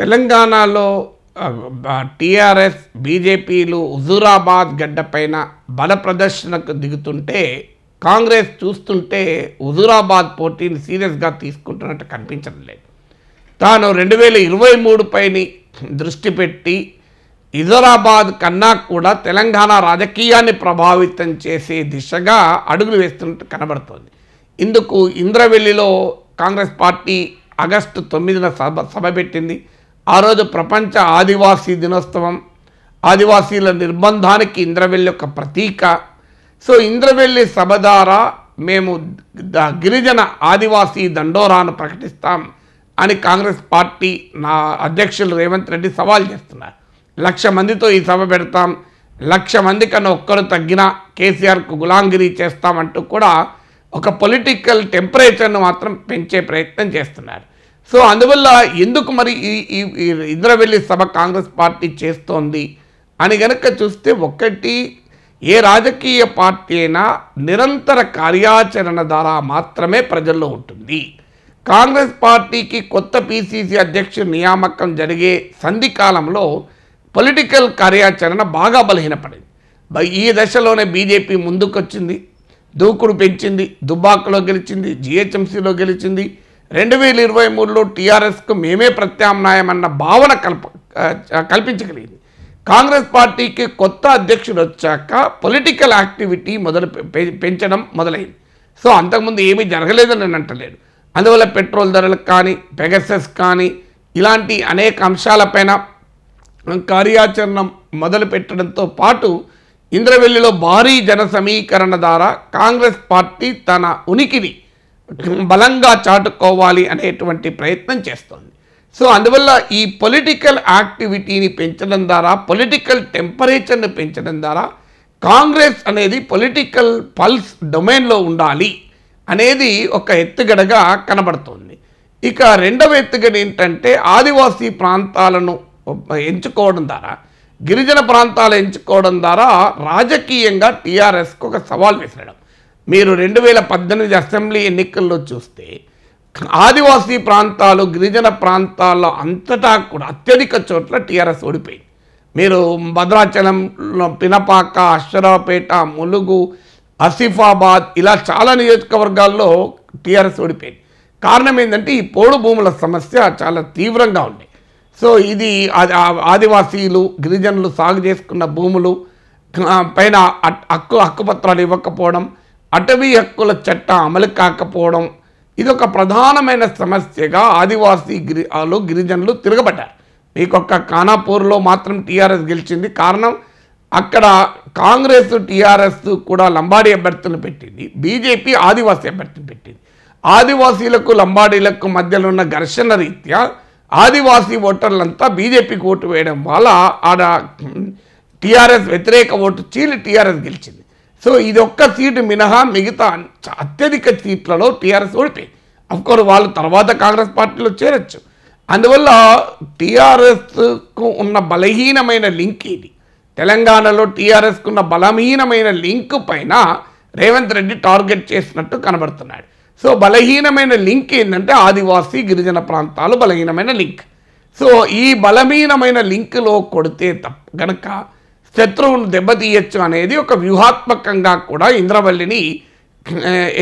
తెలంగాణలో టీఆర్ఎస్ బీజేపీలు హుజూరాబాద్ గడ్డపైన బల ప్రదర్శనకు దిగుతుంటే కాంగ్రెస్ చూస్తుంటే హుజూరాబాద్ పోటీని సీరియస్గా తీసుకుంటున్నట్టు కనిపించడం లేదు తాను రెండు వేల ఇరవై మూడు పైన దృష్టి పెట్టి హుజూరాబాద్ కన్నా కూడా తెలంగాణ రాజకీయాన్ని ప్రభావితం చేసే దిశగా అడుగులు వేస్తున్నట్టు కనబడుతోంది ఇందుకు ఇంద్రవెల్లిలో కాంగ్రెస్ పార్టీ ఆగస్టు తొమ్మిదిన సభ సభ పెట్టింది ఆ రోజు ప్రపంచ ఆదివాసీ దినోత్సవం ఆదివాసీల నిర్బంధానికి ఇంద్రవెల్లి యొక్క ప్రతీక సో ఇంద్రవెల్లి సభ ద్వారా మేము గిరిజన ఆదివాసీ దండోరాను ప్రకటిస్తాం అని కాంగ్రెస్ పార్టీ నా అధ్యక్షులు రేవంత్ రెడ్డి సవాల్ చేస్తున్నారు లక్ష మందితో ఈ సభ పెడతాం లక్ష మంది కన్నా ఒక్కరు తగ్గినా కేసీఆర్కు గులాంగిరి చేస్తామంటూ కూడా ఒక పొలిటికల్ టెంపరేచర్ను మాత్రం పెంచే ప్రయత్నం చేస్తున్నారు సో అందువల్ల ఎందుకు మరి ఈ ఇంద్రవెల్లి సభ కాంగ్రెస్ పార్టీ చేస్తోంది అని గనక చూస్తే ఒకటి ఏ రాజకీయ పార్టీ అయినా నిరంతర కార్యాచరణ ద్వారా మాత్రమే ప్రజల్లో ఉంటుంది కాంగ్రెస్ పార్టీకి కొత్త పీసీసీ అధ్యక్షుడు నియామకం జరిగే సంధి కాలంలో పొలిటికల్ కార్యాచరణ బాగా బలహీనపడింది ఈ దశలోనే బీజేపీ ముందుకొచ్చింది దూకుడు పెంచింది దుబాక్లో గెలిచింది జిహెచ్ఎంసీలో గెలిచింది రెండు వేల ఇరవై మూడులో టీఆర్ఎస్కు మేమే ప్రత్యామ్నాయం అన్న భావన కల్ప కల్పించగలిగింది కాంగ్రెస్ పార్టీకి కొత్త అధ్యక్షుడు వచ్చాక పొలిటికల్ యాక్టివిటీ మొదలు పెంచడం మొదలైంది సో అంతకుముందు ఏమీ జరగలేదని నేను అంటలేదు అందువల్ల పెట్రోల్ ధరలకు కానీ పెగసెస్ కానీ ఇలాంటి అనేక అంశాలపైన కార్యాచరణ మొదలు పెట్టడంతో పాటు ఇంద్రవెల్లిలో భారీ జన సమీకరణ ద్వారా కాంగ్రెస్ పార్టీ తన ఉనికిని బలంగా చాటుకోవాలి అనేటువంటి ప్రయత్నం చేస్తోంది సో అందువల్ల ఈ పొలిటికల్ యాక్టివిటీని పెంచడం ద్వారా పొలిటికల్ టెంపరేచర్ని పెంచడం ద్వారా కాంగ్రెస్ అనేది పొలిటికల్ పల్స్ డొమైన్లో ఉండాలి అనేది ఒక ఎత్తుగడగా కనబడుతోంది ఇక రెండవ ఎత్తుగడ ఏంటంటే ఆదివాసీ ప్రాంతాలను ఎంచుకోవడం ద్వారా గిరిజన ప్రాంతాలు ఎంచుకోవడం ద్వారా రాజకీయంగా టీఆర్ఎస్కు ఒక సవాల్ విసరడం మీరు రెండు వేల పద్దెనిమిది అసెంబ్లీ ఎన్నికల్లో చూస్తే ఆదివాసీ ప్రాంతాలు గిరిజన ప్రాంతాల్లో అంతటా కూడా అత్యధిక చోట్ల టీఆర్ఎస్ ఓడిపోయింది మీరు భద్రాచలం పినపాక అశ్వరావుపేట ములుగు ఆసిఫాబాద్ ఇలా చాలా నియోజకవర్గాల్లో టీఆర్ఎస్ ఓడిపోయింది కారణం ఏంటంటే ఈ పోడు భూముల సమస్య చాలా తీవ్రంగా ఉంది సో ఇది ఆదివాసీలు గిరిజనులు సాగు చేసుకున్న భూములు పైన హక్కు హక్కుపత్రాలు ఇవ్వకపోవడం అటవీ హక్కుల చట్టం అమలు కాకపోవడం ఇది ఒక ప్రధానమైన సమస్యగా ఆదివాసీ గిరి గిరిజనులు తిరగబడ్డారు మీకు ఒక్క ఖానాపూర్లో మాత్రం టీఆర్ఎస్ గెలిచింది కారణం అక్కడ కాంగ్రెస్ టీఆర్ఎస్ కూడా లంబాడీ అభ్యర్థులను పెట్టింది బీజేపీ ఆదివాసీ అభ్యర్థులు పెట్టింది ఆదివాసీలకు లంబాడీలకు మధ్యలో ఉన్న ఘర్షణ రీత్యా ఆదివాసీ ఓటర్లంతా బీజేపీకి ఓటు వేయడం వల్ల ఆడ టీఆర్ఎస్ వ్యతిరేక ఓటు చీలి టీఆర్ఎస్ గెలిచింది సో ఇది ఒక్క సీటు మినహా మిగతా అత్యధిక సీట్లలో టీఆర్ఎస్ ఓడిపోయింది అఫ్కోర్స్ వాళ్ళు తర్వాత కాంగ్రెస్ పార్టీలో చేరొచ్చు అందువల్ల టీఆర్ఎస్కు ఉన్న బలహీనమైన లింక్ ఇది తెలంగాణలో టీఆర్ఎస్కున్న బలహీనమైన లింక్ పైన రేవంత్ రెడ్డి టార్గెట్ చేసినట్టు కనబడుతున్నాడు సో బలహీనమైన లింక్ ఏంటంటే ఆదివాసీ గిరిజన ప్రాంతాలు బలహీనమైన లింక్ సో ఈ బలహీనమైన లింక్లో కొడితే తప్ప గనక శత్రువును దెబ్బతీయచ్చు అనేది ఒక వ్యూహాత్మకంగా కూడా ఇంద్రవల్లిని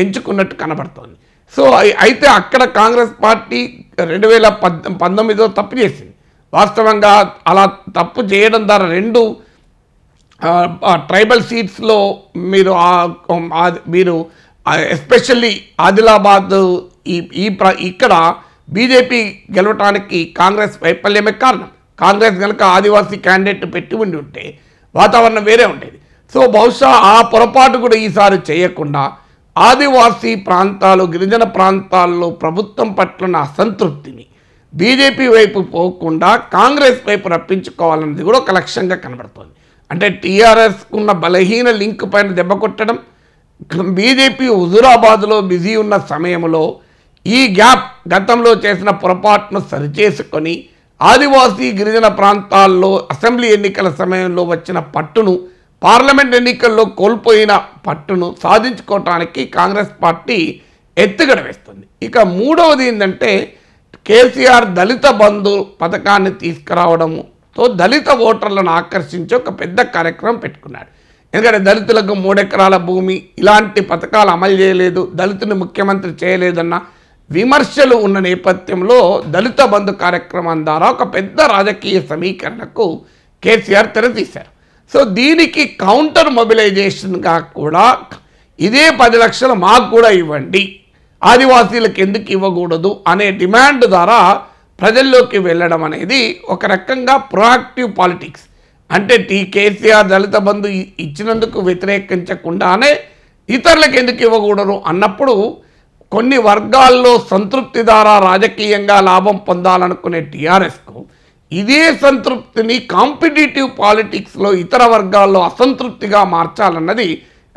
ఎంచుకున్నట్టు కనబడుతోంది సో అయితే అక్కడ కాంగ్రెస్ పార్టీ రెండు వేల పద్ పంతొమ్మిదిలో తప్పు చేసింది వాస్తవంగా అలా తప్పు చేయడం ద్వారా రెండు ట్రైబల్ సీట్స్లో మీరు మీరు ఎస్పెషల్లీ ఆదిలాబాద్ ఈ ఈ ప్ర ఇక్కడ బీజేపీ గెలవటానికి కాంగ్రెస్ వైఫల్యమే కారణం కాంగ్రెస్ కనుక ఆదివాసీ క్యాండిడేట్ పెట్టి ఉండి ఉంటే వాతావరణం వేరే ఉండేది సో బహుశా ఆ పొరపాటు కూడా ఈసారి చేయకుండా ఆదివాసీ ప్రాంతాలు గిరిజన ప్రాంతాల్లో ప్రభుత్వం పట్ల అసంతృప్తిని బీజేపీ వైపు పోకుండా కాంగ్రెస్ వైపు రప్పించుకోవాలన్నది కూడా ఒక లక్ష్యంగా కనబడుతోంది అంటే టీఆర్ఎస్కున్న బలహీన లింక్ పైన దెబ్బ కొట్టడం బీజేపీ హుజూరాబాద్లో బిజీ ఉన్న సమయంలో ఈ గ్యాప్ గతంలో చేసిన పొరపాటును సరిచేసుకొని ఆదివాసీ గిరిజన ప్రాంతాల్లో అసెంబ్లీ ఎన్నికల సమయంలో వచ్చిన పట్టును పార్లమెంట్ ఎన్నికల్లో కోల్పోయిన పట్టును సాధించుకోవటానికి కాంగ్రెస్ పార్టీ ఎత్తుగడ వేస్తుంది ఇక మూడవది ఏంటంటే కేసీఆర్ దళిత బంధు పథకాన్ని తీసుకురావడముతో దళిత ఓటర్లను ఆకర్షించి ఒక పెద్ద కార్యక్రమం పెట్టుకున్నాడు ఎందుకంటే దళితులకు మూడెకరాల భూమి ఇలాంటి పథకాలు అమలు చేయలేదు దళితుని ముఖ్యమంత్రి చేయలేదన్న విమర్శలు ఉన్న నేపథ్యంలో దళిత బంధు కార్యక్రమం ద్వారా ఒక పెద్ద రాజకీయ సమీకరణకు కేసీఆర్ తెరతీశారు సో దీనికి కౌంటర్ మొబిలైజేషన్గా కూడా ఇదే పది లక్షలు మాకు కూడా ఇవ్వండి ఆదివాసీలకు ఎందుకు ఇవ్వకూడదు అనే డిమాండ్ ద్వారా ప్రజల్లోకి వెళ్ళడం అనేది ఒక రకంగా ప్రొయాక్టివ్ పాలిటిక్స్ అంటే టీ కేసీఆర్ దళిత బంధు ఇచ్చినందుకు వ్యతిరేకించకుండానే ఇతరులకు ఎందుకు ఇవ్వకూడదు అన్నప్పుడు కొన్ని వర్గాల్లో సంతృప్తి ద్వారా రాజకీయంగా లాభం పొందాలనుకునే టీఆర్ఎస్కు ఇదే సంతృప్తిని కాంపిటేటివ్ పాలిటిక్స్లో ఇతర వర్గాల్లో అసంతృప్తిగా మార్చాలన్నది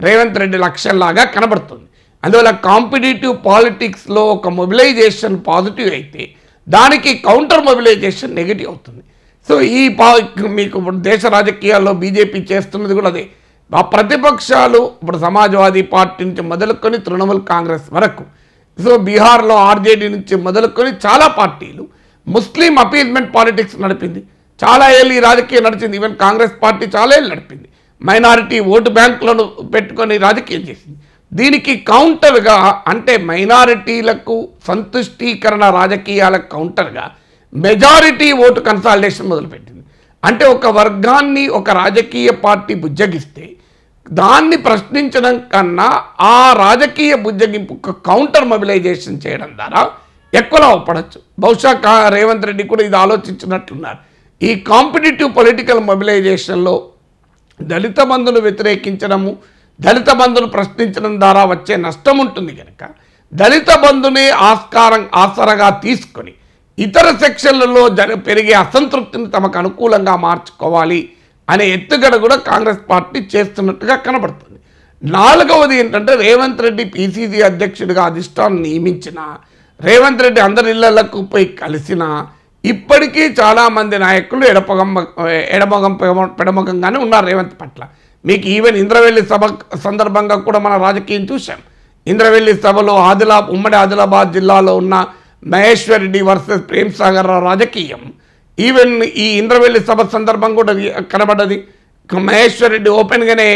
రేవంత్ రెడ్డి లక్ష్యంలాగా కనబడుతుంది అందువల్ల కాంపిటేటివ్ పాలిటిక్స్లో ఒక మొబిలైజేషన్ పాజిటివ్ అయితే దానికి కౌంటర్ మొబిలైజేషన్ నెగిటివ్ అవుతుంది సో ఈ పా మీకు ఇప్పుడు దేశ రాజకీయాల్లో బీజేపీ చేస్తున్నది కూడా అదే ఆ ప్రతిపక్షాలు ఇప్పుడు సమాజ్వాదీ పార్టీ నుంచి మొదలుకొని తృణమూల్ కాంగ్రెస్ వరకు సో బీహార్లో ఆర్జేడీ నుంచి మొదలుకొని చాలా పార్టీలు ముస్లిం అపీజ్మెంట్ పాలిటిక్స్ నడిపింది చాలా ఏళ్ళు ఈ రాజకీయం నడిచింది ఈవెన్ కాంగ్రెస్ పార్టీ చాలా ఏళ్ళు నడిపింది మైనారిటీ ఓటు బ్యాంకులను పెట్టుకొని రాజకీయం చేసింది దీనికి కౌంటర్గా అంటే మైనారిటీలకు సంతుష్టీకరణ రాజకీయాలకు కౌంటర్గా మెజారిటీ ఓటు కన్సాలిడేషన్ మొదలుపెట్టింది అంటే ఒక వర్గాన్ని ఒక రాజకీయ పార్టీ బుజ్జగిస్తే దాన్ని ప్రశ్నించడం కన్నా ఆ రాజకీయ బుజ్జగింపు కౌంటర్ మొబిలైజేషన్ చేయడం ద్వారా ఎక్కువ లాభపడచ్చు బహుశా రేవంత్ రెడ్డి కూడా ఇది ఆలోచించినట్లున్నారు ఈ కాంపిటేటివ్ పొలిటికల్ మొబిలైజేషన్లో దళిత బంధును వ్యతిరేకించడము దళిత బంధును ప్రశ్నించడం ద్వారా వచ్చే నష్టం ఉంటుంది కనుక దళిత బంధుని ఆస్కారం ఆసరగా తీసుకొని ఇతర సెక్షన్లలో జరి పెరిగే అసంతృప్తిని తమకు అనుకూలంగా మార్చుకోవాలి అనే ఎత్తుగడ కూడా కాంగ్రెస్ పార్టీ చేస్తున్నట్టుగా కనబడుతుంది నాలుగవది ఏంటంటే రేవంత్ రెడ్డి పీసీసీ అధ్యక్షుడిగా అధిష్టానం నియమించిన రేవంత్ రెడ్డి అందరి ఇళ్లకు పోయి కలిసిన ఇప్పటికీ చాలామంది నాయకులు ఎడపగం ఎడమగం పెడమగంగానే ఉన్నారు రేవంత్ పట్ల మీకు ఈవెన్ ఇంద్రవెల్లి సభ సందర్భంగా కూడా మన రాజకీయం చూసాం ఇంద్రవెల్లి సభలో ఆదిలా ఉమ్మడి ఆదిలాబాద్ జిల్లాలో ఉన్న మహేశ్వరరెడ్డి రెడ్డి వర్సెస్ ప్రేమ్ సాగర్ రావు రాజకీయం ఈవెన్ ఈ ఇంద్రవెల్లి సభ సందర్భం కూడా కనబడ్డది మహేశ్వర్ రెడ్డి ఓపెన్గానే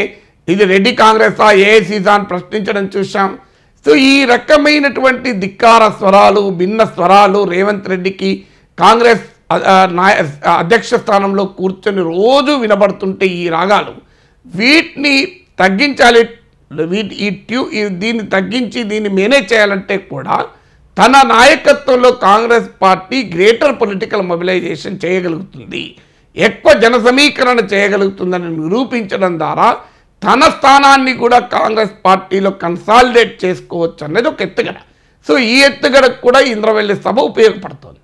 ఇది రెడ్డి కాంగ్రెసా ఏఐసీసా అని ప్రశ్నించడం చూసాం సో ఈ రకమైనటువంటి ధిక్కార స్వరాలు భిన్న స్వరాలు రేవంత్ రెడ్డికి కాంగ్రెస్ అధ్యక్ష స్థానంలో కూర్చొని రోజు వినబడుతుంటే ఈ రాగాలు వీటిని తగ్గించాలి వీటి ఈ ట్యూ దీన్ని తగ్గించి దీన్ని మేనేజ్ చేయాలంటే కూడా తన నాయకత్వంలో Congress party greater political mobilisation చేయగలుగుతుంది ఎక్కువ జన సమీకరణ చేయగలుగుతుందని నిరూపించడం ద్వారా తన స్థానాన్ని కూడా కాంగ్రెస్ పార్టీలో కన్సాలిడేట్ చేసుకోవచ్చు అనేది ఒక ఎత్తుగడ సో ఈ ఎత్తుగడకు కూడా ఇంద్రవెల్లి సభ ఉపయోగపడుతుంది